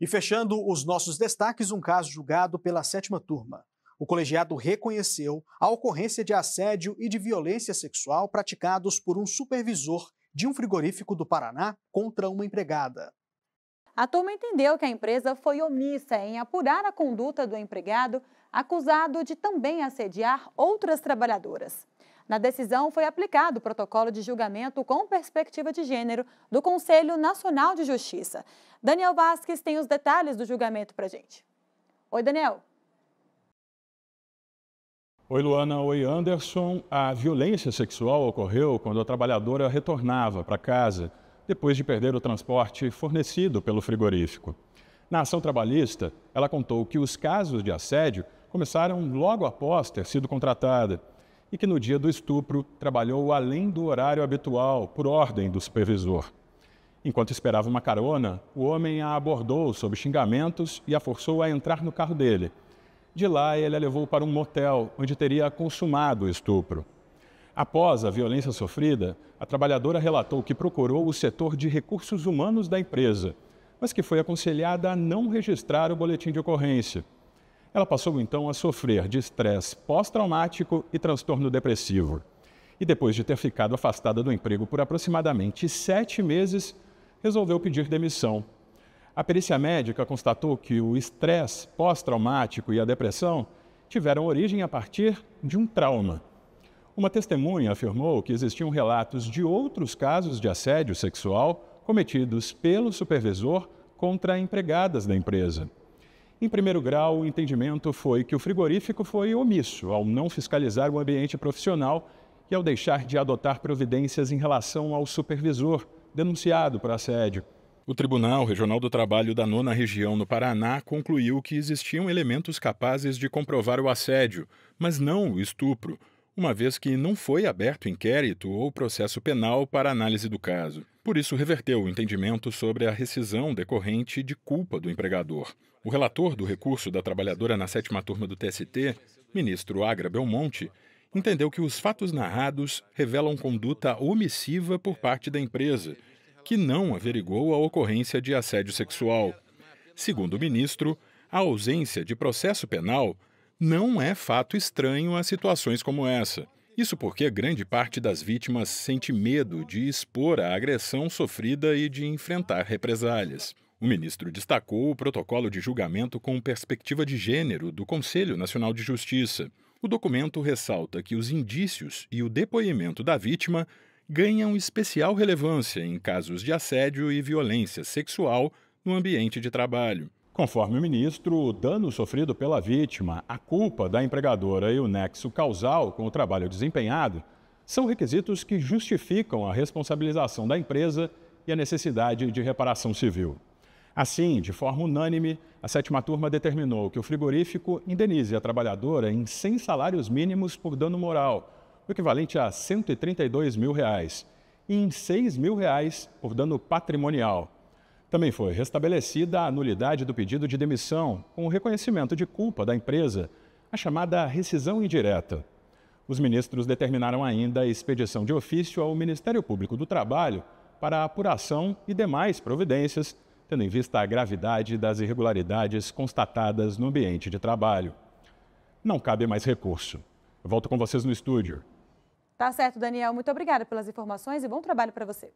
E fechando os nossos destaques, um caso julgado pela sétima turma. O colegiado reconheceu a ocorrência de assédio e de violência sexual praticados por um supervisor de um frigorífico do Paraná contra uma empregada. A turma entendeu que a empresa foi omissa em apurar a conduta do empregado acusado de também assediar outras trabalhadoras. Na decisão foi aplicado o protocolo de julgamento com perspectiva de gênero do Conselho Nacional de Justiça. Daniel Vasquez tem os detalhes do julgamento para gente. Oi, Daniel. Oi, Luana. Oi, Anderson. A violência sexual ocorreu quando a trabalhadora retornava para casa depois de perder o transporte fornecido pelo frigorífico. Na ação trabalhista, ela contou que os casos de assédio começaram logo após ter sido contratada e que no dia do estupro trabalhou além do horário habitual, por ordem do supervisor. Enquanto esperava uma carona, o homem a abordou sob xingamentos e a forçou a entrar no carro dele. De lá, ele a levou para um motel, onde teria consumado o estupro. Após a violência sofrida, a trabalhadora relatou que procurou o setor de recursos humanos da empresa, mas que foi aconselhada a não registrar o boletim de ocorrência. Ela passou então a sofrer de estresse pós-traumático e transtorno depressivo. E depois de ter ficado afastada do emprego por aproximadamente sete meses, resolveu pedir demissão. A perícia médica constatou que o estresse pós-traumático e a depressão tiveram origem a partir de um trauma. Uma testemunha afirmou que existiam relatos de outros casos de assédio sexual cometidos pelo supervisor contra empregadas da empresa. Em primeiro grau, o entendimento foi que o frigorífico foi omisso ao não fiscalizar o ambiente profissional e ao deixar de adotar providências em relação ao supervisor denunciado por assédio. O Tribunal Regional do Trabalho da Nona Região no Paraná concluiu que existiam elementos capazes de comprovar o assédio, mas não o estupro, uma vez que não foi aberto inquérito ou processo penal para análise do caso. Por isso, reverteu o entendimento sobre a rescisão decorrente de culpa do empregador. O relator do recurso da trabalhadora na sétima turma do TST, ministro Agra Belmonte, entendeu que os fatos narrados revelam conduta omissiva por parte da empresa, que não averigou a ocorrência de assédio sexual. Segundo o ministro, a ausência de processo penal não é fato estranho a situações como essa. Isso porque grande parte das vítimas sente medo de expor a agressão sofrida e de enfrentar represálias. O ministro destacou o protocolo de julgamento com perspectiva de gênero do Conselho Nacional de Justiça. O documento ressalta que os indícios e o depoimento da vítima ganham especial relevância em casos de assédio e violência sexual no ambiente de trabalho. Conforme o ministro, o dano sofrido pela vítima, a culpa da empregadora e o nexo causal com o trabalho desempenhado são requisitos que justificam a responsabilização da empresa e a necessidade de reparação civil. Assim, de forma unânime, a sétima turma determinou que o frigorífico indenize a trabalhadora em 100 salários mínimos por dano moral, o equivalente a 132 mil reais, e em 6 mil reais por dano patrimonial. Também foi restabelecida a nulidade do pedido de demissão, com o reconhecimento de culpa da empresa, a chamada rescisão indireta. Os ministros determinaram ainda a expedição de ofício ao Ministério Público do Trabalho para apuração e demais providências tendo em vista a gravidade das irregularidades constatadas no ambiente de trabalho. Não cabe mais recurso. volto com vocês no estúdio. Tá certo, Daniel. Muito obrigada pelas informações e bom trabalho para você.